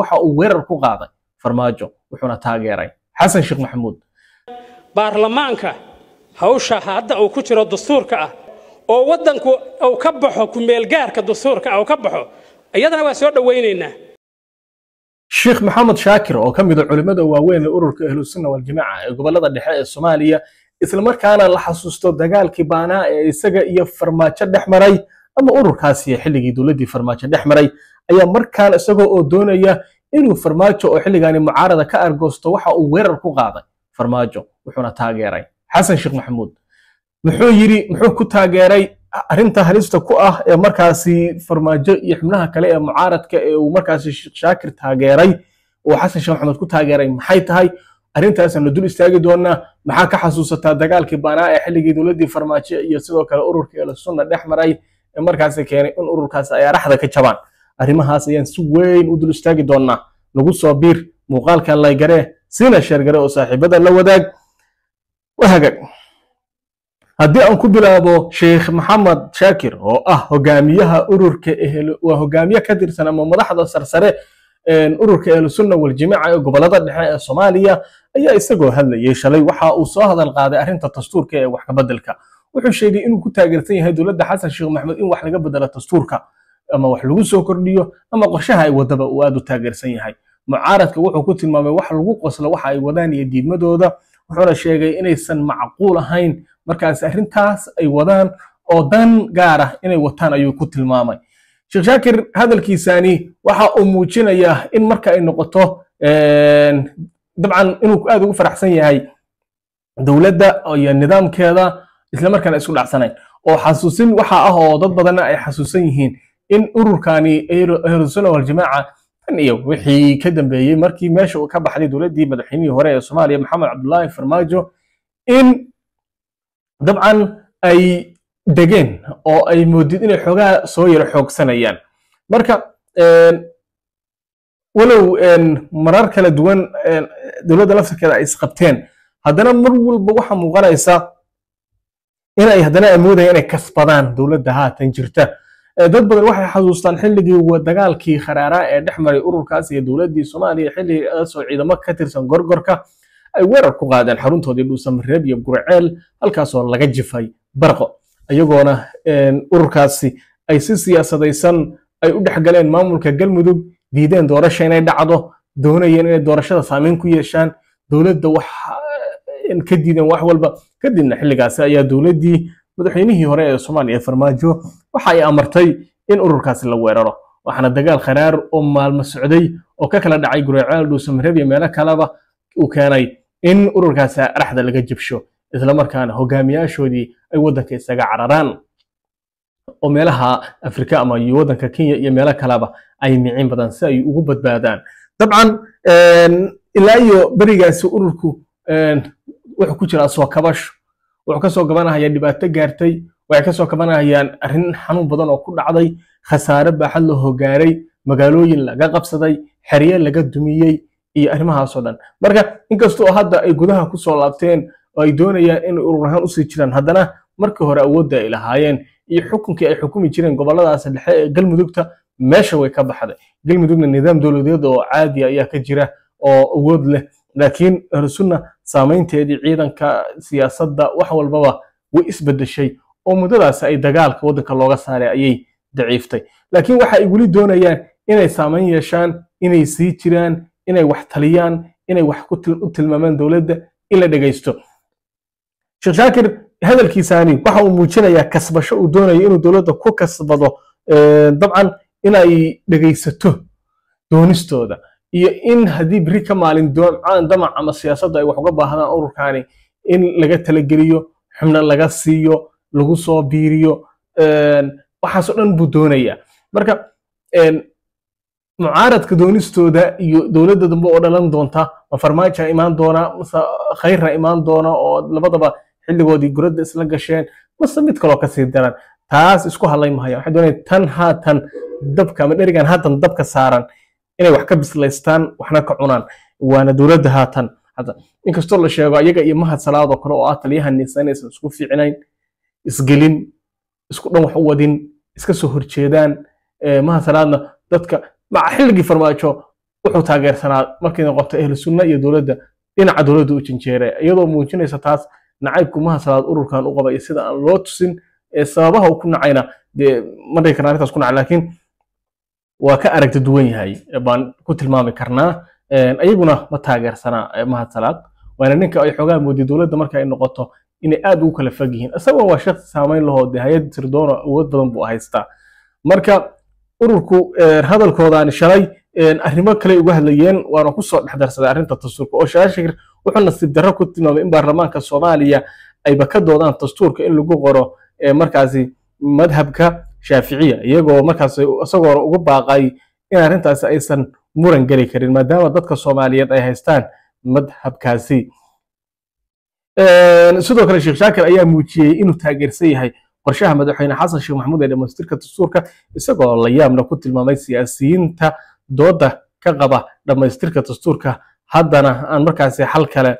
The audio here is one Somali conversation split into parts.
waxa uu weerar ku qaaday farmaajo wuxuuna taageeray xasan sheekh maxamuud baarlamaanka hawsha hadda uu ku jiro dastuurka ah oo waddanku uu ka baxo kumeelgaarka dastuurka ah uu ka baxo iyadana waa soo dhowaynaynaa sheekh maxamed shaakir oo ka mid a culimmada waaweyn ee ururka ahlusunna waljamaaca ee gobollada dhexe ee soomaaliya islamarkaana la xasuusto dagaalkii baanaa ee isaga iyo farmaajo dhex maray ama ururkaasi xilligii dowladdii farmaajo dhex maray ayaa markaan isagoo oo doonaya inuu farmaajo oo xilligaani mucaarada ka argoosto waxa uu weerar ku qaaday farmaajo wuxuuna taageeray xasan sheekh maxamuud muxuu yidhi muxuu ku taageeray arrinta halista ku ah ee markaasi farmaajo iyo xubnaha kale ee mucaaradka ee uu markaasi sheekh shaakir taageeray oo xasan sheekh maxamuud ku taageeray maxay tahay arrintaasanu dul istaagi doonaa maxaa ka xasuusataa dagaalkii baanaa ee xilligii dowladdii farmaajo iyo sidoo kale ururkii al dhex maray ee markaasi keenay in ururkaasi ay araxda ka jabaan arrimahaas ayaan si weyn u dul istaagi doonaa lagu soo biir muuqaalkan laygaree sina sheergare oo saaxiibada la wadaag wahagaag haddii aan ku bilaabo sheikh maxamed shaakir oo ah hogaamiyaha ururka waa hogaamiye ka tirsan ama madaxda sarsare ururka ehlusunna waljimaaca ee gobolada dhexe ee soomaaliya ayaa isagoo hadlayey shalay waxa uu soo hadal qaaday arrinta dastuurka ee wax kabeddelka wuxuu sheegay inuu ku taageersan yahay dowladda xasan sheekh maxamed in wax laga bedelo dastuurka ama wax lagu soo kordhiyo ama qorshaha ay wadaba uu aad u taageersan yahay mucaaradka wuxuu ku tilmaamay wax lagu qoslo waxa ay wadaan iyo diidmadooda wuxuuna sheegay inaysan macquul ahayn markaas arrintaas ay wadaan oo dan gaar ah inay wataan ayuu ku tilmaamay sheekh shaakir hadalkiisani waxa uu muujinayaa in marka ay noqoto dabcan inuu aad ugu faraxsan yahay dowladda iyo nidaamkeeda islamarkaana isku dhacsanayn oo xasuusin waxa ah oo dad badanna ay xasuusan yihiin in ururkani ahlusunna waljamaaca tan iyo wixii ka dambeeyey markii meesha uu ka baxday dowladdii madaxweynihii hore ee soomaaliya maxamed cabdullaahi farmaajo in dabcan ay degeen oo ay moodid inay xoogaha soo yaro xoogsanayaan marka walow marar kala duwan dowladda laftirkeeda ay isqabteen haddana mar walba waxa muuqanaysa inay haddana amoodaya inay kasbadaan dowladda haatan jirta dad badan waxay xasuustaan xilligii dagaalkii kharaaraa ee dhex maray ururkaas iyo dowladdii soomaaliya xilligaasoo ciidamo ka tirsan gorgorka ay weerar ku qaadeen xaruntoodii dhuusamareeb iyo gurceel halkaasoo laga jifay barqo iyagoona ururkaasi ay si siyaasadaysan ay u dhex maamulka galmudug diideen doorasha inay dhacdo doonayeen inay doorashada saameyn ku yeeshaan dowladda wax ka diideen wax walba kadibna xilligaasi ayaa dowladdii madaxweynihii hore ee soomaaliya farmaajo waxa ay amartay in ururkaasi la weeraro waxaana dagaal kharaar oo maalmo socday oo ka kala dhacay gureeceel dhuusamareeb iyo meelo kaleba uu keenay in ururkaasi araxda laga jibsho islamarkaana hogaamiyaashoodii ay waddanka isaga cararaan oo meelaha afrika ama waddanka kenya iyo meelo kaleba ay micin badan si ay ugu badbaadaan dabcan ilaa iyo berigaasi ururku wuxuu ku jiraa soo kabash wuxuu kasoo gabanahaya dhibaato gaartay waxay kasoo kabanahayaan arin xanuun badan oo ku dhacday khasaare baaxad la hogaaray magaalooyin laga qabsaday xerye laga dumiyey iyo arrimahaasoo dhan marka inkastoo hadda ay gudaha kusoo laabteen oo ay doonayaan inay urur ahaan usii jiraan haddana markii hore awoodda ay lahaayeen iyo xukunkii ay xukumi jireen gobolladaas dhexe ee galmudugta meesha way ka baxday galmudugna nidaam dowladeed oo caadiya ayaa ka jira oo awood leh laakiin sunna saamaynteedii ciidanka siyaasadda wax walbaba way isbedeshay oo muddadaas ay dagaalka waddanka looga saaray ayay daciiftay laakiin waxa ay weli doonayaan inay saameyn yeeshaan inay sii jiraan inay wax taliyaan inay wax u tilmaamaan dowladda in la dhegaysto sheekh shaakir hadalkiisaani waxa uu muujinayaa kasbasho uu doonayo inuu dowladda ku kasbado eh, dabcan inay dhegaysato doonistooda iyo in haddii beri ka maalin doon damac ama siyaasadda ay wax uga baahdaan ururkaani in laga talageliyo xubno laga siiyo lagu soo biiriyo waxaasoo dhan buu doonaya marka mucaaradka doonistooda iyo dowladda dambe oo dhalan doonta ma farmaaja imaan doona mase khayrna imaan doona oo labadaba xilligoodii guradda isla gasheen mase mid kaloo kasii daran taas isku hadlay mahaya waxay doonaya tan haatan dabka ama dherigan haatan dabka saaran inay wax ka bislaystaan waxna ka cunaan waana dowladda haatan inkastoo la sheego ayaga iyo mahad salaadoo kale oo ah taliyahanisa inaysan isku fiicnayn isgelin isku dhan wax u wadin iska soo horjeedaan mahad salaadna dadka maca xilligii farmaajo wuxuu taageersanaa markiina qabta ahlu sunna iyo dowladda dhinaca dowladda u janjeera iyadoo muujinaysa taas nacaybku mahad salaad ururkan u qaba iyo sida aan loo tusin ee sababaha uu ku nacayna dee maraykan arrintaas ku nacay laakiin waa ka aragti duwan yahay baan ku tilmaami karnaa ayaguna ma taageersanaa mahad salaad waana ninka ay xoogaa mooday dowladda marka ay noqoto inay aad ugu kala fog yihiin isaguna waa shaksi saamayn lahoo dee hay-ad sirdoona awood badan buu haystaa marka ururku hadalkoodaani shalay arrimo kale uga hadlayeen waana kusoo dhexdarsaday arrinta dastuurka oo shaashir wuxuu nasiib darro ku tilmaamay in baarlamaanka soomaaliya ayba ka doodaan dastuurka in lagu qoro markaasi madhabka shaaficiya iyagoo markaas isagoona uga baaqay in arrintaasi aysan muran geli karin maadaama dadka soomaaliyeed ay haystaan madhabkaasi sidoo kale sheekh shaakir ayaa muujiyey inuu taageersan yahay qorshaha madaxweyne xasan sheekh maxamuud ee dhamaystirka dastuurka isagoo la yaabna ku tilmaamay siyaasiyiinta doodda ka qaba dhammaystirka dastuurka haddana aan markaasi xal kale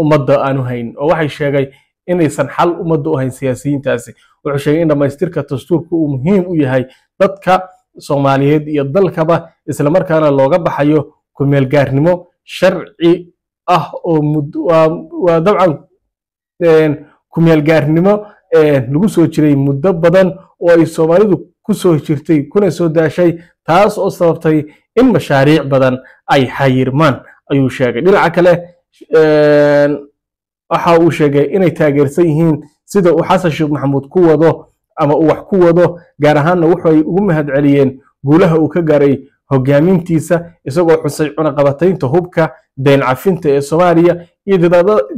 ummadda aanu hayn oo waxay sheegay inaysan xal ummadda u hayn siyaasiyiintaasi wuxuu sheegay in dhammaystirka dastuurku uu muhiim u yahay dadka soomaaliyeed iyo dalkaba islamarkaana looga baxayo kumeelgaarnimo sharci ah oo waa dabcan kumeelgaarnimo lagu soo jiray muddo badan oo ay soomaalidu ku soo jirtay kuna soo daashay taas oo sababtay in mashaariic badan ay xayirmaan ayuu sheegay dhinaca kale waxa uu sheegay inay taageersan yihiin sida uu xasan sheekh maxamuud ku wado ama uu wax ku wado gaar ahaanna waxay ugu mahad celiyeen guulaha uu ka gaaray hogaamintiisa isagoo xusay cunaqabataynta hubka deyn cafinta ee soomaaliya iyo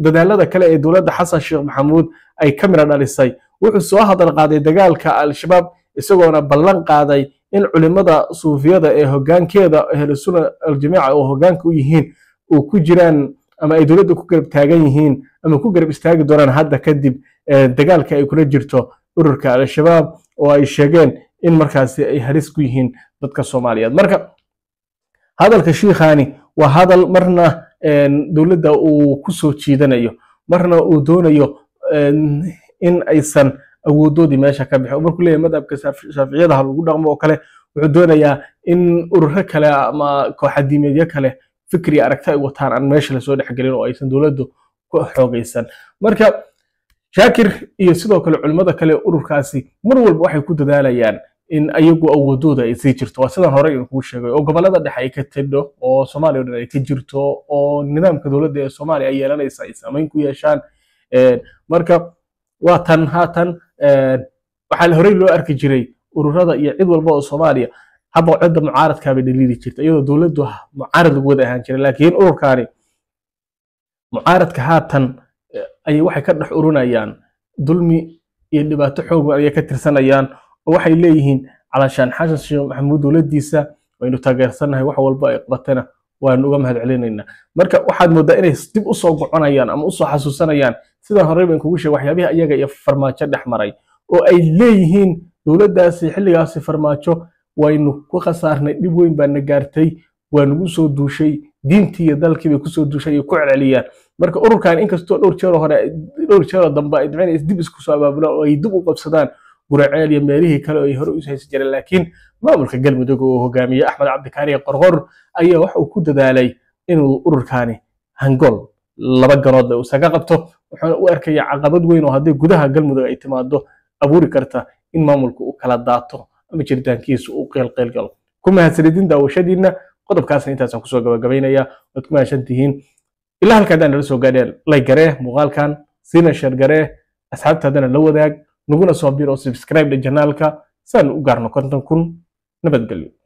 dadaalada kale ee dowladda xasan sheekh maxamuud ay ka midha dhalisay wuxuu soo hadal qaaday dagaalka al-shabaab isagoona ballan qaaday in culimmada suufiyada ee hogaankeeda ahlusunna aljamaaca oo hogaanka u yihiin uu ku jiraan ama ay dowladda ku garab taagan yihiin ama ku garab istaagi doonaan hadda kadib dagaalka ay kula jirto ururka al-shabaab oo ay sheegeen in markaasi ay halis ku yihiin dadka soomaaliyeed marka hadalka shiikhani waa hadal marna dowladda uu kusoo jiidanayo marna uu doonayo in aysan awoodoodii meesha ka bixin markuu leeyahay madhabka shaaficiyada halagu dhaqmo oo kale wuxuu doonayaa in ururo kale ama kooxadiimeedyo kale fikri aragta ay wataan aan meesha lasoo dhexgelin oo aysan dowladdu xoogaysan marka shaakir iyo sidoo kale culimmada kale ururkaasi mar walba waxay ku dadaalayaan in ayagu awoodooda ay sii jirto waa sidaan hore idinkuu sheegay oo gobollada dhexe ay ka tedho oo soomaaliya o dhan ay ka jirto oo nidaamka dowladda ee soomaaliya ay yeelanaysa ay saamayn ku yeeshaan marka waa tan haatan waxaa horey loo arki jiray ururada iyo cid walba oo soomaaliya hadba codda mucaaradkaabay dhaliili jirta iyadoo dowladdu mucaarad lagu wada ahaan jiray laakiin ururkaani mucaaradka haatan ayay waxay ka dhex urunayaan dulmi iyo dhibaato xoog ayay ka tirsanayaan oo waxay leeyihiin calashaan xasan sheekh maxamuud dowladdiisa waynu taageersannahay wax walba ay qabatana waanu uga mahad celinaynaa marka waxaad mooddaa inay dib usoo goconayaan ama usoo xasuusanayaan sidaan horey ban kugu sheegay waxyaabihii ayaga iyo farmaajo dhex maray oo ay leeyihiin dowladdaasi xilligaasi farmaajo waynu ku khasaarnay dhib weyn baa na gaartay waa nagu soo duushay diintii iyo dalkiibay kusoo duushay ay ku celceliyaan marka ururkan inkastoo dhowr jeer hore dhowr jeeroo dambe ay dicinays dib isku abaabulaan oo ay dib u qabsadaan guraceel iyo meelihii kale oo ay hore u jireen laakiin maamulka galmudug oo hogaamiye axmed cabdikaariye qorqor ayaa waxa uu ku dadaalay inuu ururkaani hangool laba galoodle isaga qabto wuxuuna u arkaya caqabad weyn oo hadday gudaha galmudug ay timaado abuuri karta in maamulku uu kala daato ama jiritaankiisu uu qeelqeelgalo ku mahadsanidin daawashadiinna qodobkaasna intaasaan kusoo gabagabaynaya oad ku mahadsan tihiin ilaa halka haddaan nala soo gaadheen lay garee muuqaalkan sina shar garee asxaabta haddana la wadaag naguna soo bir oo subscribe janaalka saan u gaarno konton kun nabadgelyo